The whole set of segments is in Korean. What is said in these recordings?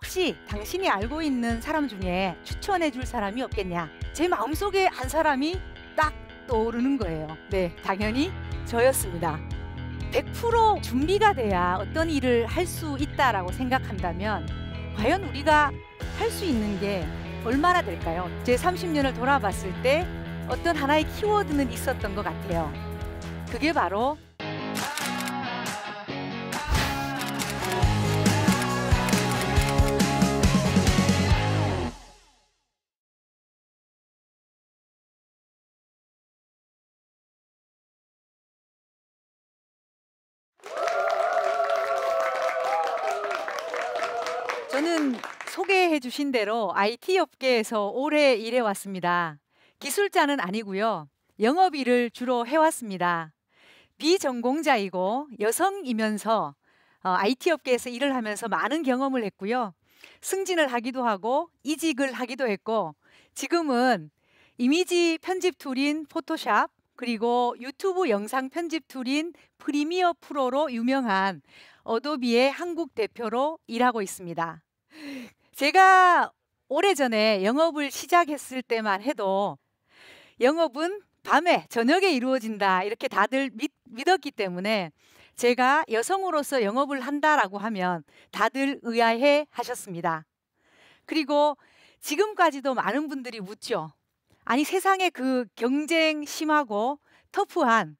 혹시 당신이 알고 있는 사람 중에 추천해 줄 사람이 없겠냐? 제 마음속에 한 사람이 딱 떠오르는 거예요. 네, 당연히 저였습니다. 100% 준비가 돼야 어떤 일을 할 수 있다라고 생각한다면 과연 우리가 할 수 있는 게 얼마나 될까요? 제 30년을 돌아봤을 때 어떤 하나의 키워드는 있었던 것 같아요. 그게 바로 저는 소개해 주신 대로 IT 업계에서 오래 일해 왔습니다. 기술자는 아니고요. 영업 일을 주로 해왔습니다. 비전공자이고 여성이면서 어, IT 업계에서 일을 하면서 많은 경험을 했고요. 승진을 하기도 하고 이직을 하기도 했고 지금은 이미지 편집 툴인 포토샵 그리고 유튜브 영상 편집 툴인 프리미어 프로로 유명한 어도비의 한국 대표로 일하고 있습니다. 제가 오래전에 영업을 시작했을 때만 해도 영업은 밤에 저녁에 이루어진다 이렇게 다들 믿, 믿었기 때문에 제가 여성으로서 영업을 한다라고 하면 다들 의아해 하셨습니다. 그리고 지금까지도 많은 분들이 묻죠. 아니 세상에 그 경쟁 심하고 터프한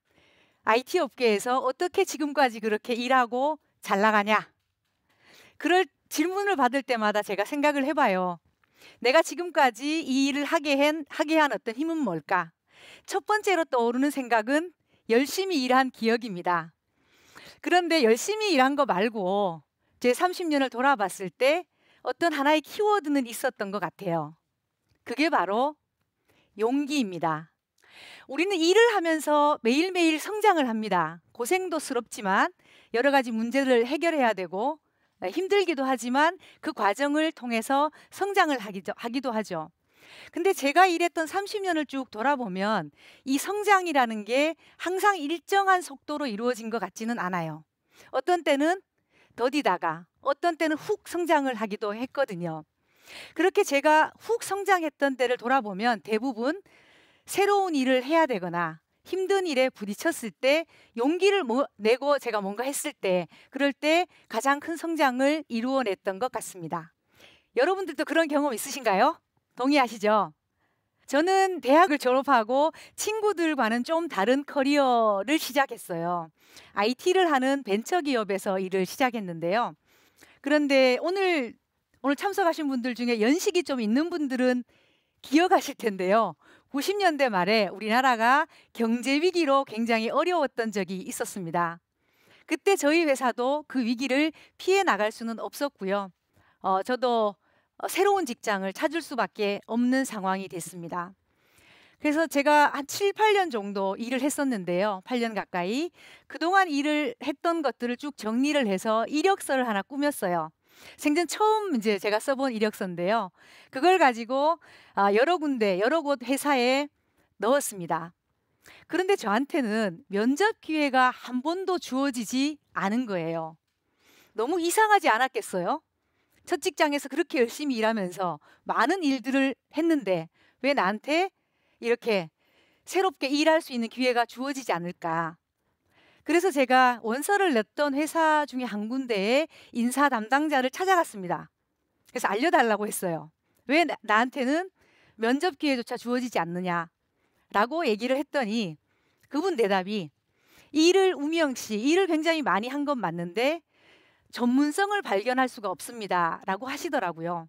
IT 업계에서 어떻게 지금까지 그렇게 일하고 잘 나가냐? 그럴 질문을 받을 때마다 제가 생각을 해봐요. 내가 지금까지 이 일을 하게 한, 하게 한 어떤 힘은 뭘까? 첫 번째로 떠오르는 생각은 열심히 일한 기억입니다. 그런데 열심히 일한 거 말고 제 30년을 돌아봤을 때 어떤 하나의 키워드는 있었던 것 같아요. 그게 바로 용기입니다. 우리는 일을 하면서 매일매일 성장을 합니다. 고생도 스럽지만 여러 가지 문제를 해결해야 되고 네, 힘들기도 하지만 그 과정을 통해서 성장을 하기도, 하기도 하죠. 근데 제가 일했던 30년을 쭉 돌아보면 이 성장이라는 게 항상 일정한 속도로 이루어진 것 같지는 않아요. 어떤 때는 더디다가 어떤 때는 훅 성장을 하기도 했거든요. 그렇게 제가 훅 성장했던 때를 돌아보면 대부분 새로운 일을 해야 되거나 힘든 일에 부딪혔을 때 용기를 내고 제가 뭔가 했을 때 그럴 때 가장 큰 성장을 이루어냈던 것 같습니다. 여러분들도 그런 경험 있으신가요? 동의하시죠? 저는 대학을 졸업하고 친구들과는 좀 다른 커리어를 시작했어요. IT를 하는 벤처기업에서 일을 시작했는데요. 그런데 오늘 오늘 참석하신 분들 중에 연식이 좀 있는 분들은 기억하실 텐데요. 90년대 말에 우리나라가 경제 위기로 굉장히 어려웠던 적이 있었습니다. 그때 저희 회사도 그 위기를 피해 나갈 수는 없었고요. 어, 저도 어, 새로운 직장을 찾을 수밖에 없는 상황이 됐습니다. 그래서 제가 한 7, 8년 정도 일을 했었는데요. 8년 가까이. 그동안 일을 했던 것들을 쭉 정리를 해서 이력서를 하나 꾸몄어요. 생전 처음 이제 제가 써본 이력서인데요. 그걸 가지고 아, 여러 군데, 여러 곳 회사에 넣었습니다. 그런데 저한테는 면접 기회가 한 번도 주어지지 않은 거예요. 너무 이상하지 않았겠어요? 첫 직장에서 그렇게 열심히 일하면서 많은 일들을 했는데 왜 나한테 이렇게 새롭게 일할 수 있는 기회가 주어지지 않을까? 그래서 제가 원서를 냈던 회사 중에 한 군데에 인사 담당자를 찾아갔습니다. 그래서 알려달라고 했어요. 왜 나, 한테는 면접 기회조차 주어지지 않느냐라고 얘기를 했더니 그분 대답이 일을 우명영씨 일을 굉장히 많이 한 건 맞는데 전문성을 발견할 수가 없습니다라고 하시더라고요.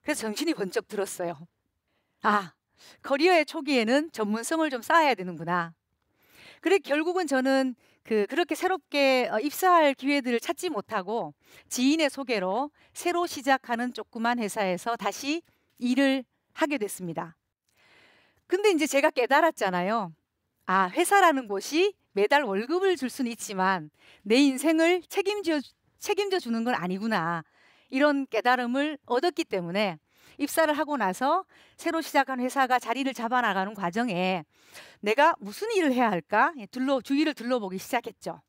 그래서 정신이 번쩍 들었어요. 아 커리어의 초기에는 전문성을 좀 쌓아야 되는구나. 그래 결국은 저는 그 그렇게 새롭게 어, 입사할 기회들을 찾지 못하고 지인의 소개로 새로 시작하는 조그만 회사에서 다시 일을 하게 됐습니다. 근데 이제 제가 깨달았잖아요. 아, 회사라는 곳이 매달 월급을 줄 수는 있지만 내 인생을 책임져 책임져 주는 건 아니구나. 이런 깨달음을 얻었기 때문에 입사를 하고 나서 새로 시작한 회사가 자리를 잡아나가는 과정에 내가 무슨 일을 해야 할까 예, 둘러 주위를 둘러보기 시작했죠.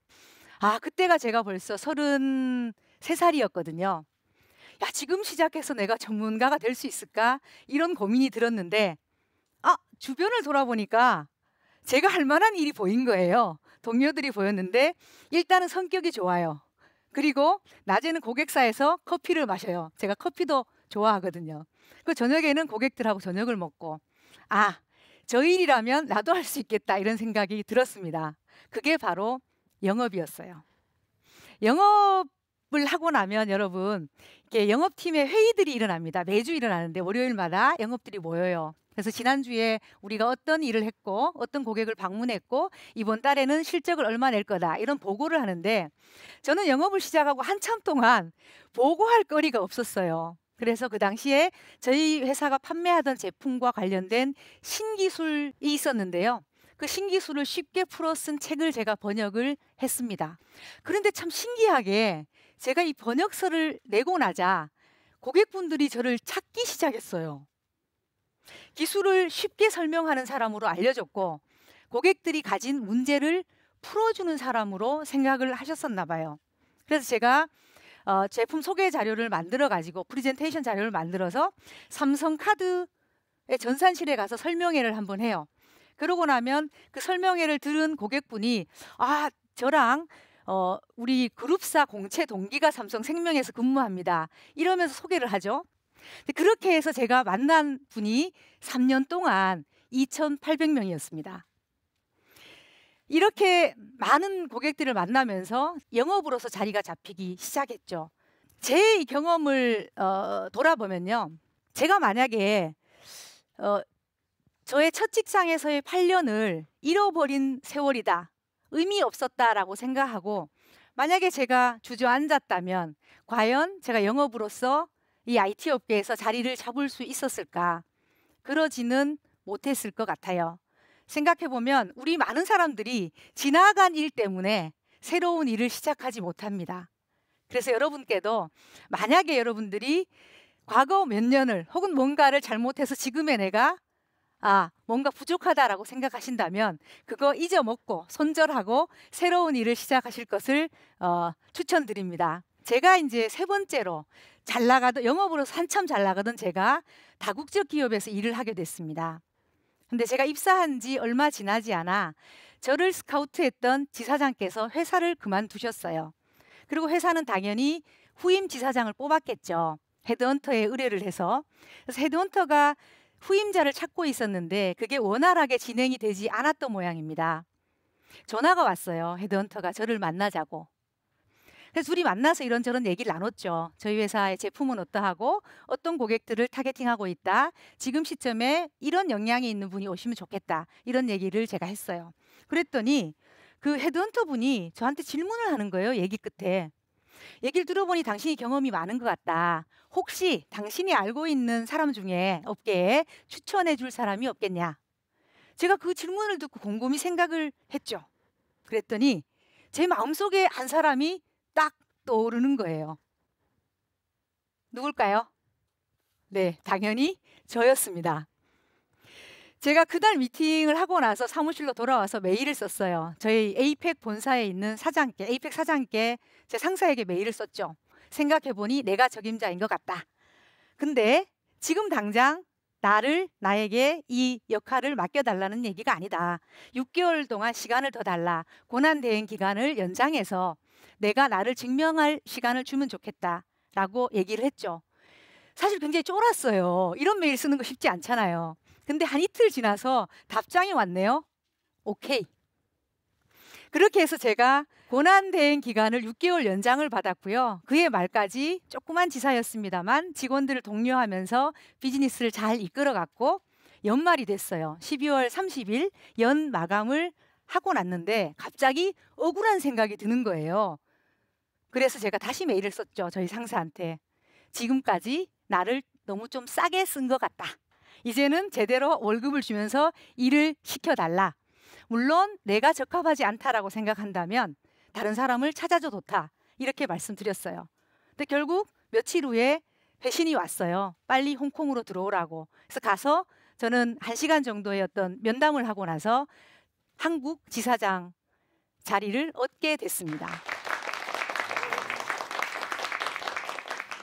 아 그때가 제가 벌써 서른 세살이었거든요야 지금 시작해서 내가 전문가가 될 수 있을까 이런 고민이 들었는데 아 주변을 돌아보니까 제가 할 만한 일이 보인 거예요. 동료들이 보였는데 일단은 성격이 좋아요. 그리고 낮에는 고객사에서 커피를 마셔요. 제가 커피도 좋아하거든요. 그 저녁에는 고객들하고 저녁을 먹고 아, 저 일이라면 나도 할 수 있겠다 이런 생각이 들었습니다. 그게 바로 영업이었어요. 영업을 하고 나면 여러분 이게 영업팀의 회의들이 일어납니다. 매주 일어나는데 월요일마다 영업들이 모여요. 그래서 지난주에 우리가 어떤 일을 했고 어떤 고객을 방문했고 이번 달에는 실적을 얼마 낼 거다 이런 보고를 하는데 저는 영업을 시작하고 한참 동안 보고할 거리가 없었어요. 그래서 그 당시에 저희 회사가 판매하던 제품과 관련된 신기술이 있었는데요. 그 신기술을 쉽게 풀어 쓴 책을 제가 번역을 했습니다. 그런데 참 신기하게 제가 이 번역서를 내고 나자 고객분들이 저를 찾기 시작했어요. 기술을 쉽게 설명하는 사람으로 알려졌고 고객들이 가진 문제를 풀어주는 사람으로 생각을 하셨었나 봐요. 그래서 제가 어, 제품 소개 자료를 만들어 가지고 프리젠테이션 자료를 만들어서 삼성카드의 전산실에 가서 설명회를 한번 해요. 그러고 나면 그 설명회를 들은 고객분이 아 저랑 어, 우리 그룹사 공채 동기가 삼성생명에서 근무합니다. 이러면서 소개를 하죠. 그렇게 해서 제가 만난 분이 3년 동안 2,800명이었습니다. 이렇게 많은 고객들을 만나면서 영업으로서 자리가 잡히기 시작했죠. 제 경험을 어, 돌아보면요. 제가 만약에 어, 저의 첫 직장에서의 8년을 잃어버린 세월이다. 의미 없었다라고 생각하고 만약에 제가 주저앉았다면 과연 제가 영업으로서 이 IT 업계에서 자리를 잡을 수 있었을까? 그러지는 못했을 것 같아요. 생각해 보면 우리 많은 사람들이 지나간 일 때문에 새로운 일을 시작하지 못합니다. 그래서 여러분께도 만약에 여러분들이 과거 몇 년을 혹은 뭔가를 잘못해서 지금의 내가 아, 뭔가 부족하다라고 생각하신다면 그거 잊어먹고 손절하고 새로운 일을 시작하실 것을 어, 추천드립니다. 제가 이제 세 번째로 잘 나가던 영업으로 한참 잘 나가던 제가 다국적 기업에서 일을 하게 됐습니다. 근데 제가 입사한 지 얼마 지나지 않아 저를 스카우트했던 지사장께서 회사를 그만두셨어요. 그리고 회사는 당연히 후임 지사장을 뽑았겠죠. 헤드헌터에 의뢰를 해서. 그래서 헤드헌터가 후임자를 찾고 있었는데 그게 원활하게 진행이 되지 않았던 모양입니다. 전화가 왔어요. 헤드헌터가 저를 만나자고. 그래서 둘이 만나서 이런저런 얘기를 나눴죠. 저희 회사의 제품은 어떠하고 어떤 고객들을 타겟팅하고 있다. 지금 시점에 이런 역량이 있는 분이 오시면 좋겠다. 이런 얘기를 제가 했어요. 그랬더니 그 헤드헌터 분이 저한테 질문을 하는 거예요. 얘기 끝에. 얘기를 들어보니 당신이 경험이 많은 것 같다. 혹시 당신이 알고 있는 사람 중에 업계에 추천해 줄 사람이 없겠냐? 제가 그 질문을 듣고 곰곰이 생각을 했죠. 그랬더니 제 마음속에 한 사람이 딱 떠오르는 거예요. 누굴까요? 네, 당연히 저였습니다. 제가 그날 미팅을 하고 나서 사무실로 돌아와서 메일을 썼어요. 저희 에이펙 본사에 있는 사장께, 에이펙 사장께 제 상사에게 메일을 썼죠. 생각해보니 내가 적임자인 것 같다. 근데 지금 당장 나를 나에게 이 역할을 맡겨달라는 얘기가 아니다. 6개월 동안 시간을 더 달라. 고난 대행 기간을 연장해서 내가 나를 증명할 시간을 주면 좋겠다라고 얘기를 했죠. 사실 굉장히 쫄았어요. 이런 메일 쓰는 거 쉽지 않잖아요. 근데 한 이틀 지나서 답장이 왔네요. 오케이. 그렇게 해서 제가 고난 대행 기간을 6개월 연장을 받았고요. 그의 말까지 조그만 지사였습니다만 직원들을 독려하면서 비즈니스를 잘 이끌어갔고 연말이 됐어요. 12월 30일 연 마감을 하고 났는데 갑자기 억울한 생각이 드는 거예요. 그래서 제가 다시 메일을 썼죠. 저희 상사한테. 지금까지 나를 너무 좀 싸게 쓴 것 같다. 이제는 제대로 월급을 주면서 일을 시켜달라. 물론 내가 적합하지 않다라고 생각한다면 다른 사람을 찾아줘 좋다. 이렇게 말씀드렸어요. 근데 결국 며칠 후에 회신이 왔어요. 빨리 홍콩으로 들어오라고. 그래서 가서 저는 한시간 정도의 어떤 면담을 하고 나서 한국 지사장 자리를 얻게 됐습니다.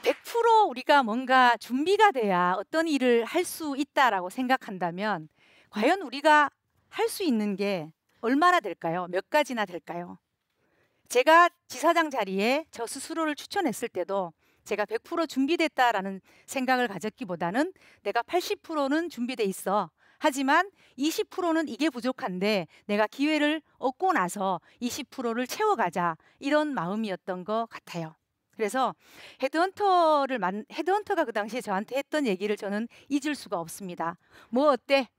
100% 우리가 뭔가 준비가 돼야 어떤 일을 할 수 있다라고 생각한다면 과연 우리가 할 수 있는 게 얼마나 될까요? 몇 가지나 될까요? 제가 지사장 자리에 저 스스로를 추천했을 때도 제가 100% 준비됐다라는 생각을 가졌기보다는 내가 80%는 준비돼 있어. 하지만 20%는 이게 부족한데 내가 기회를 얻고 나서 20%를 채워가자 이런 마음이었던 것 같아요. 그래서 헤드헌터를 만 헤드헌터가 그 당시에 저한테 했던 얘기를 저는 잊을 수가 없습니다. 뭐 어때?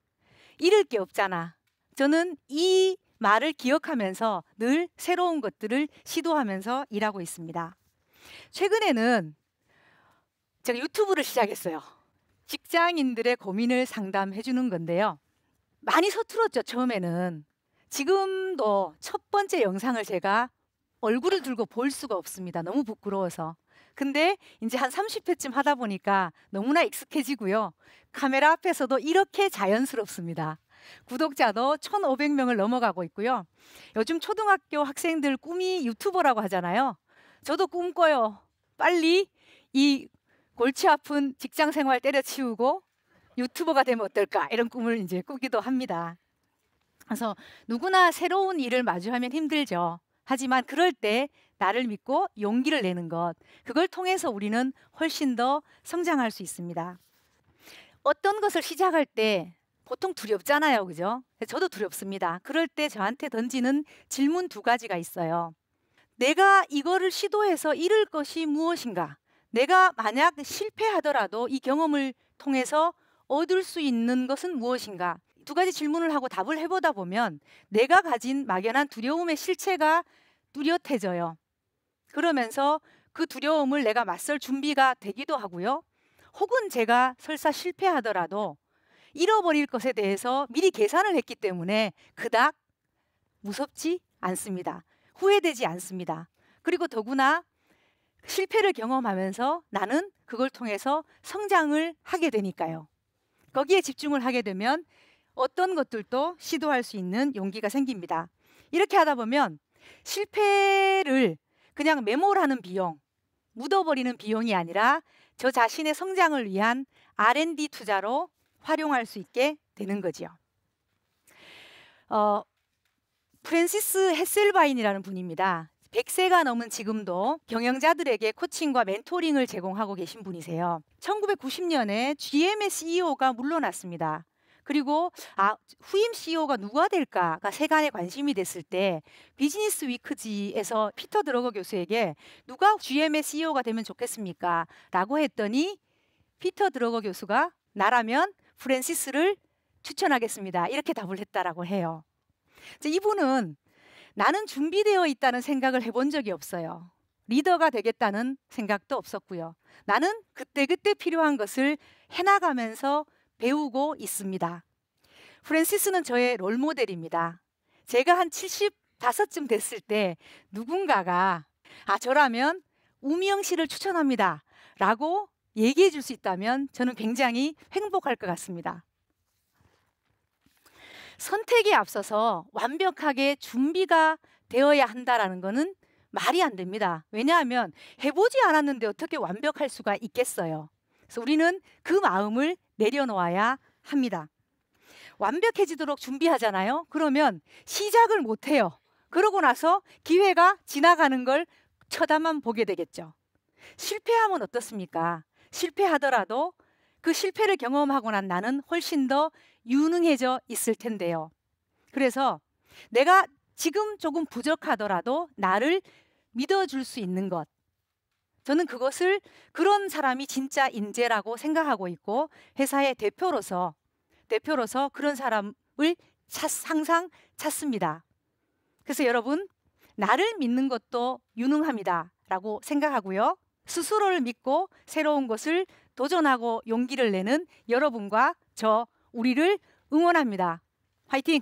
잃을 게 없잖아. 저는 이 말을 기억하면서 늘 새로운 것들을 시도하면서 일하고 있습니다. 최근에는 제가 유튜브를 시작했어요. 직장인들의 고민을 상담해 주는 건데요. 많이 서툴었죠, 처음에는. 지금도 첫 번째 영상을 제가 얼굴을 들고 볼 수가 없습니다. 너무 부끄러워서. 근데 이제 한 30회쯤 하다 보니까 너무나 익숙해지고요. 카메라 앞에서도 이렇게 자연스럽습니다. 구독자도 1,500명을 넘어가고 있고요. 요즘 초등학교 학생들 꿈이 유튜버라고 하잖아요. 저도 꿈꿔요. 빨리 이 골치 아픈 직장 생활 때려치우고 유튜버가 되면 어떨까 이런 꿈을 이제 꾸기도 합니다. 그래서 누구나 새로운 일을 마주하면 힘들죠. 하지만 그럴 때 나를 믿고 용기를 내는 것, 그걸 통해서 우리는 훨씬 더 성장할 수 있습니다. 어떤 것을 시작할 때 보통 두렵잖아요. 그죠? 저도 두렵습니다. 그럴 때 저한테 던지는 질문 두 가지가 있어요. 내가 이거를 시도해서 잃을 것이 무엇인가? 내가 만약 실패하더라도 이 경험을 통해서 얻을 수 있는 것은 무엇인가? 두 가지 질문을 하고 답을 해보다 보면 내가 가진 막연한 두려움의 실체가 뚜렷해져요. 그러면서 그 두려움을 내가 맞설 준비가 되기도 하고요. 혹은 제가 설사 실패하더라도 잃어버릴 것에 대해서 미리 계산을 했기 때문에 그닥 무섭지 않습니다. 후회되지 않습니다. 그리고 더구나 실패를 경험하면서 나는 그걸 통해서 성장을 하게 되니까요. 거기에 집중을 하게 되면 어떤 것들도 시도할 수 있는 용기가 생깁니다. 이렇게 하다 보면 실패를 그냥 메모라는 비용, 묻어버리는 비용이 아니라 저 자신의 성장을 위한 R&D 투자로 활용할 수 있게 되는 거지요. 어, 프랜시스 헤셀바인이라는 분입니다. 100세가 넘은 지금도 경영자들에게 코칭과 멘토링을 제공하고 계신 분이세요. 1990년에 GM의 CEO가 물러났습니다. 그리고 아, 후임 CEO가 누가 될까가 세간의 관심이 됐을 때 비즈니스 위크지에서 피터 드러거 교수에게 누가 GM의 CEO가 되면 좋겠습니까? 라고 했더니 피터 드러거 교수가 나라면 프랜시스를 추천하겠습니다. 이렇게 답을 했다라고 해요. 이분은 나는 준비되어 있다는 생각을 해본 적이 없어요. 리더가 되겠다는 생각도 없었고요. 나는 그때그때 필요한 것을 해나가면서 배우고 있습니다. 프랜시스는 저의 롤 모델입니다. 제가 한 75쯤 됐을 때 누군가가 아, 저라면 우미영 씨를 추천합니다. 라고 얘기해 줄 수 있다면 저는 굉장히 행복할 것 같습니다. 선택에 앞서서 완벽하게 준비가 되어야 한다라는 것은 말이 안 됩니다. 왜냐하면 해보지 않았는데 어떻게 완벽할 수가 있겠어요. 그래서 우리는 그 마음을 내려놓아야 합니다. 완벽해지도록 준비하잖아요. 그러면 시작을 못해요. 그러고 나서 기회가 지나가는 걸 쳐다만 보게 되겠죠. 실패하면 어떻습니까? 실패하더라도 그 실패를 경험하고 난 나는 훨씬 더 유능해져 있을 텐데요. 그래서 내가 지금 조금 부족하더라도 나를 믿어줄 수 있는 것. 저는 그것을 그런 사람이 진짜 인재라고 생각하고 있고 회사의 대표로서 대표로서 그런 사람을 찾, 항상 찾습니다. 그래서 여러분 나를 믿는 것도 유능합니다라고 생각하고요. 스스로를 믿고 새로운 것을 도전하고 용기를 내는 여러분과 저 우리를 응원합니다. 화이팅!